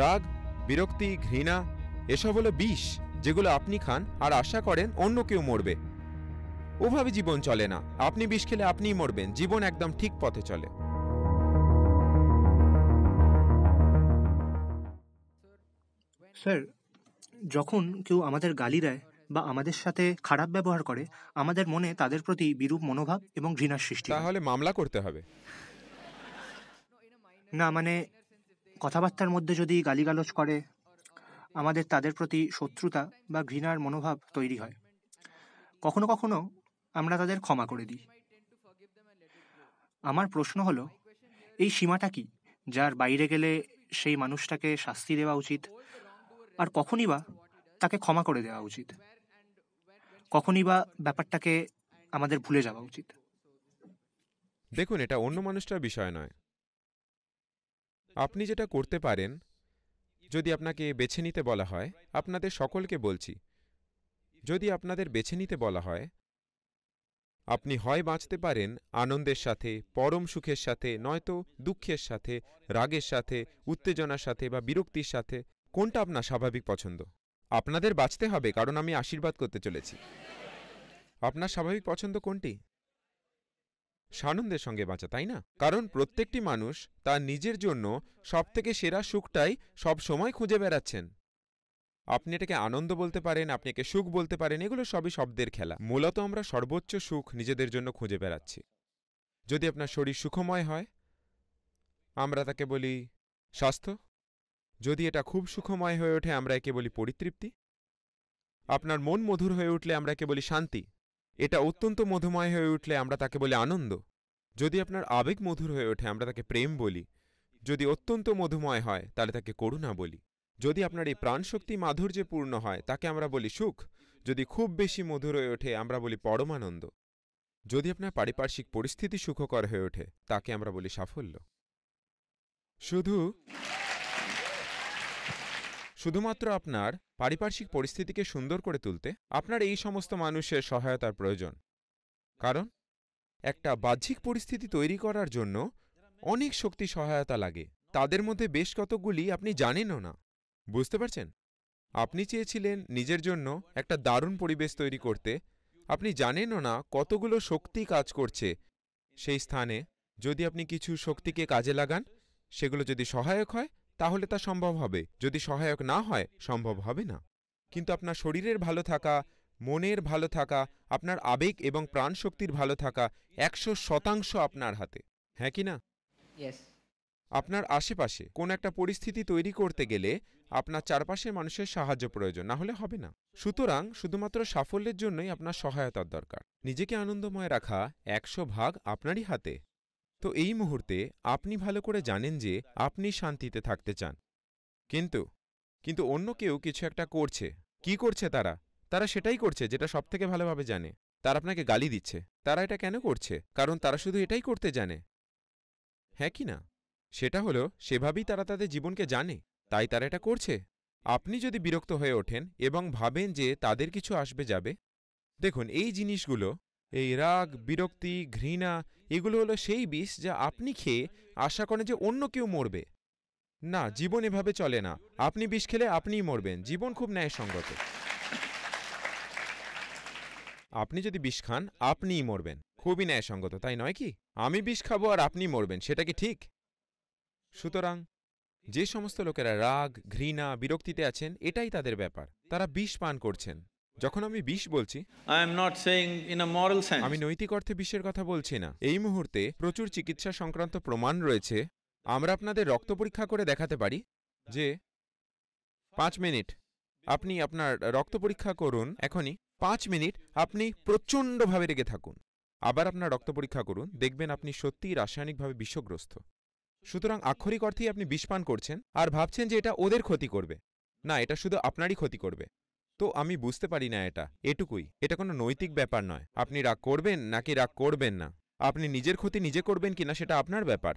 রাগ বিরক্তি ঘৃণা এসব হলো বিষ যেগুলো আপনি খান আর আশা করেন অন্য কেউ মরবে ওভাবে জীবন চলে না আপনি বিষ খেলে আপনিই মরবেন জীবন একদম ঠিক পথে চলে স্যার যখন কেউ আমাদের গালি দেয় বা আমাদের সাথে খারাপ ব্যবহার করে আমাদের মনে তাদের প্রতি বিরূপ মনোভাব এবং ঘৃণার সৃষ্টি তাহলে মামলা করতে হবে না মানে কথাবার্তার মধ্যে যদি গালিগালজ করে আমাদের তাদের প্রতি শত্রুতা বা ঘৃণার মনোভাব তৈরি হয় কখনো কখনো আমরা তাদের ক্ষমা করে দিই আমার প্রশ্ন হলো এই সীমাটা কি যার বাইরে গেলে সেই মানুষটাকে শাস্তি দেওয়া উচিত আর কখনই বা তাকে ক্ষমা করে দেওয়া উচিত কখনই বা ব্যাপারটাকে আমাদের ভুলে যাওয়া উচিত দেখুন এটা অন্য মানুষটার বিষয় নয় আপনি যেটা করতে পারেন যদি আপনাকে বেছে নিতে বলা হয় আপনাদের সকলকে বলছি যদি আপনাদের বেছে নিতে বলা হয় আপনি হয় বাঁচতে পারেন আনন্দের সাথে পরম সুখের সাথে নয়তো দুঃখের সাথে রাগের সাথে উত্তেজনার সাথে বা বিরক্তির সাথে কোনটা আপনার স্বাভাবিক পছন্দ আপনাদের বাঁচতে হবে কারণ আমি আশীর্বাদ করতে চলেছি আপনার স্বাভাবিক পছন্দ কোনটি সানন্দের সঙ্গে বাঁচা তাই না কারণ প্রত্যেকটি মানুষ তার নিজের জন্য সবথেকে সেরা সুখটাই সব সময় খুঁজে বেড়াচ্ছেন আপনি এটাকে আনন্দ বলতে পারেন আপনি একে সুখ বলতে পারেন এগুলো সবই শব্দের খেলা মূলত আমরা সর্বোচ্চ সুখ নিজেদের জন্য খুঁজে বেড়াচ্ছি যদি আপনার শরীর সুখময় হয় আমরা তাকে বলি স্বাস্থ্য যদি এটা খুব সুখময় হয়ে ওঠে আমরা একে বলি পরিতৃপ্তি আপনার মন মধুর হয়ে উঠলে আমরা একে বলি শান্তি এটা অত্যন্ত মধুময় হয়ে উঠলে আমরা তাকে বলি আনন্দ যদি আপনার আবেগ মধুর হয়ে ওঠে আমরা তাকে প্রেম বলি যদি অত্যন্ত মধুময় হয় তাহলে তাকে করুণা বলি যদি আপনার এই প্রাণশক্তি মাধুর্যপূর্ণ হয় তাকে আমরা বলি সুখ যদি খুব বেশি মধুর হয়ে ওঠে আমরা বলি পরমানন্দ যদি আপনার পারিপার্শ্বিক পরিস্থিতি সুখকর হয়ে ওঠে তাকে আমরা বলি সাফল্য শুধু শুধুমাত্র আপনার পারিপার্শ্বিক পরিস্থিতিকে সুন্দর করে তুলতে আপনার এই সমস্ত মানুষের সহায়তার প্রয়োজন কারণ একটা বাহ্যিক পরিস্থিতি তৈরি করার জন্য অনেক শক্তি সহায়তা লাগে তাদের মধ্যে বেশ কতকগুলি আপনি জানেনও না বুঝতে পারছেন আপনি চেয়েছিলেন নিজের জন্য একটা দারুণ পরিবেশ তৈরি করতে আপনি জানেনও না কতগুলো শক্তি কাজ করছে সেই স্থানে যদি আপনি কিছু শক্তিকে কাজে লাগান সেগুলো যদি সহায়ক হয় তাহলে তা সম্ভব হবে যদি সহায়ক না হয় সম্ভব হবে না কিন্তু আপনার শরীরের ভালো থাকা মনের ভালো থাকা আপনার আবেগ এবং প্রাণশক্তির ভালো থাকা একশো শতাংশ আপনার হাতে হ্যাঁ কি না আপনার আশেপাশে কোন একটা পরিস্থিতি তৈরি করতে গেলে আপনার চারপাশের মানুষের সাহায্য প্রয়োজন না হলে হবে না সুতরাং শুধুমাত্র সাফল্যের জন্যই আপনার সহায়তার দরকার নিজেকে আনন্দময় রাখা একশো ভাগ আপনারই হাতে তো এই মুহূর্তে আপনি ভালো করে জানেন যে আপনি শান্তিতে থাকতে চান কিন্তু কিন্তু অন্য কেউ কিছু একটা করছে কি করছে তারা তারা সেটাই করছে যেটা সবথেকে ভালোভাবে জানে তারা আপনাকে গালি দিচ্ছে তারা এটা কেন করছে কারণ তারা শুধু এটাই করতে জানে হ্যাঁ কি না সেটা হলো সেভাবেই তারা তাদের জীবনকে জানে তাই তারা এটা করছে আপনি যদি বিরক্ত হয়ে ওঠেন এবং ভাবেন যে তাদের কিছু আসবে যাবে দেখুন এই জিনিসগুলো এই রাগ বিরক্তি ঘৃণা এগুলো হলো সেই বিষ যা আপনি খেয়ে আশা করেন যে অন্য কেউ মরবে না জীবন এভাবে চলে না আপনি বিষ খেলে আপনিই মরবেন জীবন খুব ন্যায়সঙ্গত আপনি যদি বিষ খান আপনিই মরবেন খুবই ন্যায়সঙ্গত তাই নয় কি আমি বিষ খাবো আর আপনি মরবেন সেটা কি ঠিক সুতরাং যে সমস্ত লোকেরা রাগ ঘৃণা বিরক্তিতে আছেন এটাই তাদের ব্যাপার তারা বিষ পান করছেন যখন আমি বিষ বলছি আমি নৈতিক অর্থে বিষের কথা বলছি না এই মুহূর্তে প্রচুর চিকিৎসা সংক্রান্ত প্রমাণ রয়েছে আমরা আপনাদের রক্ত পরীক্ষা করে দেখাতে পারি যে পাঁচ মিনিট আপনি আপনার রক্ত পরীক্ষা করুন এখনই পাঁচ মিনিট আপনি প্রচণ্ডভাবে রেগে থাকুন আবার আপনার রক্ত পরীক্ষা করুন দেখবেন আপনি সত্যিই রাসায়নিকভাবে বিষগ্রস্ত সুতরাং আক্ষরিক অর্থেই আপনি বিষপান করছেন আর ভাবছেন যে এটা ওদের ক্ষতি করবে না এটা শুধু আপনারই ক্ষতি করবে তো আমি বুঝতে পারি না এটা এটুকুই এটা কোনো নৈতিক ব্যাপার নয় আপনি রাগ করবেন নাকি রাগ করবেন না আপনি নিজের ক্ষতি নিজে করবেন কিনা সেটা আপনার ব্যাপার